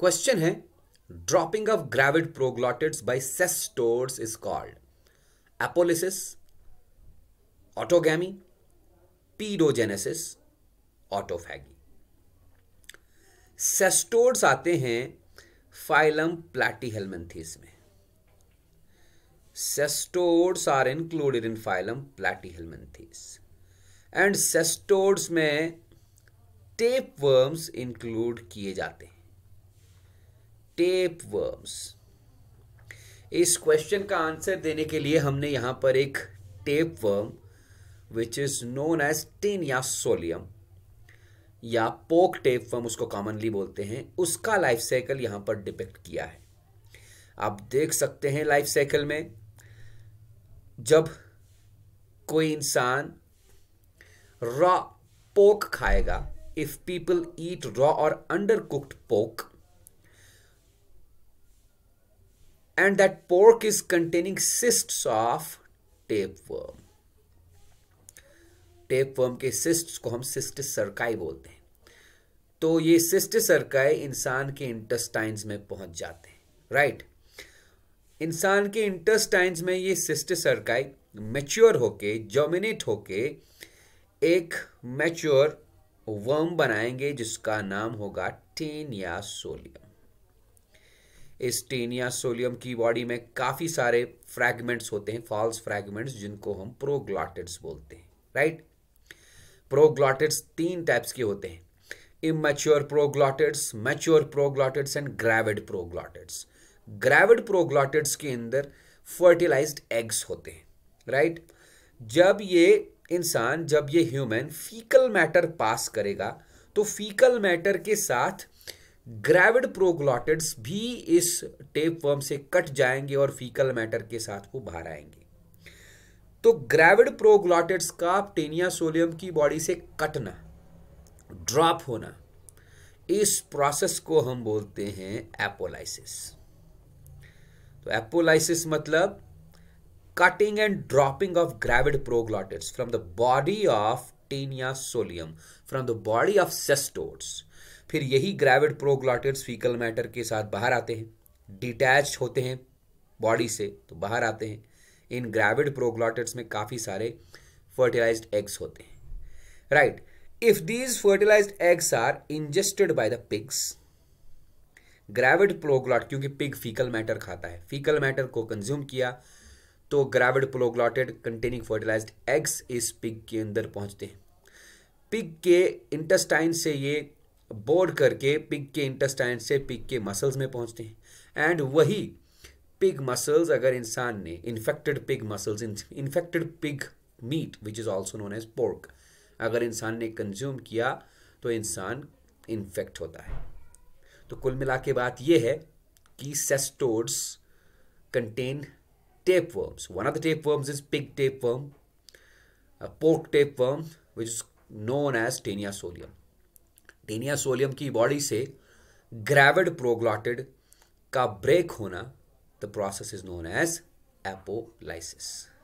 Question है dropping of gravid proglottids by cestodes is called apolysis autogamy paedogenesis autophagy cestodes आते हैं phylum platyhelminthes में cestodes are included in phylum platyhelminthes and cestodes में tapeworms include किए जाते हैं tapeworms इस question का आंसर देने के लिए हमने यहां पर एक tapeworm which is known as taenia solium या पोक टेप वर्म उसको कॉमनली बोलते हैं उसका लाइफ साइकिल यहां पर डिपेक्ट किया है आप देख सकते हैं लाइफ साइकिल में जब कोई इंसान रॉ पोक खाएगा इफ पीपल ईट रॉ और undercooked pork and that pork is containing cysts of tapeworm. Tapeworm के सिस्ट को हम सिस्ट सरकाई बोलते हैं तो ये सिस्ट सरकाई इंसान के intestines में पहुंच जाते हैं राइट इंसान के intestines में ये सिस्ट सरकाई मेच्योर होके germinate होके एक mature वर्म बनाएंगे जिसका नाम होगा taenia solium taenia solium की बॉडी में काफ़ी सारे फ्रैगमेंट्स होते हैं फॉल्स फ्रैगमेंट्स जिनको हम प्रोग्लॉटिड्स बोलते हैं राइट प्रोग्लॉटिड्स तीन टाइप्स के होते हैं immature proglottids mature proglottids and gravid proglottids gravid proglottids के अंदर फर्टिलाइज एग्स होते हैं राइट जब ये इंसान जब ये ह्यूमन फीकल मैटर पास करेगा तो फीकल मैटर के साथ ग्रेविड प्रोग्लॉटिड्स भी इस टेप वर्म से कट जाएंगे और फीकल मैटर के साथ वो बाहर आएंगे तो ग्रेविड प्रोग्लॉटिड्स का टेनिया सोलियम की बॉडी से कटना ड्रॉप होना इस प्रोसेस को हम बोलते हैं एपोलाइसिस तो एपोलाइसिस मतलब cutting and dropping of gravid proglottids from the body of taenia solium from the body of cestodes फिर यही ग्रेविड प्रोग्लॉटेड फीकल मैटर के साथ बाहर आते हैं डिटैच होते हैं बॉडी से तो बाहर आते हैं इन ग्रेविड प्रोग्लॉटेड्स में काफ़ी सारे फर्टिलाइज एग्स होते हैं right if these fertilise eggs are ingested by the pigs gravid proglottid क्योंकि पिग फीकल मैटर खाता है फीकल मैटर को कंज्यूम किया तो gravid proglottid containing fertilise eggs इस पिग के अंदर पहुंचते हैं पिग के इंटेस्टाइन से ये बोर्ड करके पिग के इंटेस्टाइन से पिग के मसल्स में पहुंचते हैं एंड वही पिग मसल्स अगर इंसान ने infected pig muscles infected pig meat which is also known as pork अगर इंसान ने कंज्यूम किया तो इंसान इन्फेक्ट होता है तो कुल मिला के बात यह है कि cestodes contain tapeworms one of the tapeworms is pig tapeworm pork tapeworm which is known as taenia solium taenia solium की बॉडी से ग्रेविड प्रोग्लॉटेड का ब्रेक होना the process is known as apolysis